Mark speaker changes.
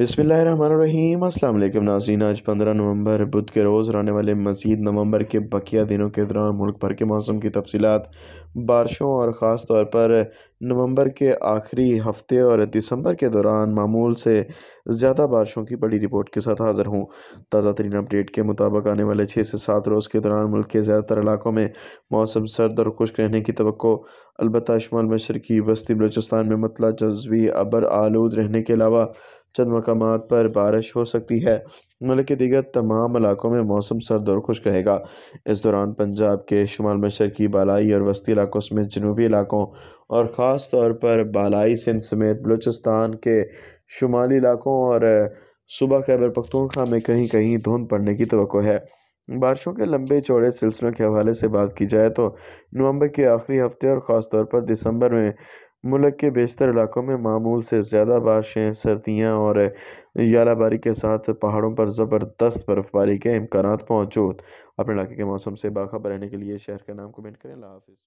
Speaker 1: बिसमीम अल्लाम नाजीन आज पंद्रह नवंबर बुध के रोज़ आने वाले मजीद नवंबर के बकिया दिनों के दौरान मुल्क भर के मौसम की तफसीत बारिशों और ख़ास तौर पर नवंबर के आखिरी हफ्ते और दिसंबर के दौरान मामूल से ज़्यादा बारिशों की बड़ी रिपोर्ट के साथ हाज़िर हूँ ताज़ा तरीन अपडेट के मुताबिक आने वाले छः से सात रोज़ के दौरान मुल्क के ज़्यादातर इलाकों में मौसम सर्द और खुश्क रहने की तो अलबत् शुमाल मशरकी वस्ती बलोचिस्तान में मतला जज्वी अबर आलूद रहने के अलावा चंद मकाम पर बारिश हो सकती है मुल्क के दीगर तमाम इलाकों में मौसम सर्द और खुश रहेगा इस दौरान पंजाब के शुमाल मशरकी बालाई और वस्ती इलाकों समेत जनूबी इलाकों और ख़ास तौर पर बालाई सिंध समेत बलूचिस्तान के शुमाली इलाकों और सुबह खैबर पख्तूनखा में कहीं कहीं धुंध पड़ने की तो है बारिशों के लंबे चौड़े सिलसिलों के हवाले से बात की जाए तो नवंबर के आखिरी हफ्ते और ख़ास तौर पर दिसंबर में मुल्क के बेशतर इलाकों में मामूल से ज़्यादा बारिशें सर्दियाँ और यालाबारी के साथ पहाड़ों पर ज़बरदस्त बर्फ़बारी के इम्कान मौजूद अपने इलाके के मौसम से बाखबर रहने के लिए शहर का नाम कमेंट करें अल्लाह हाफिज़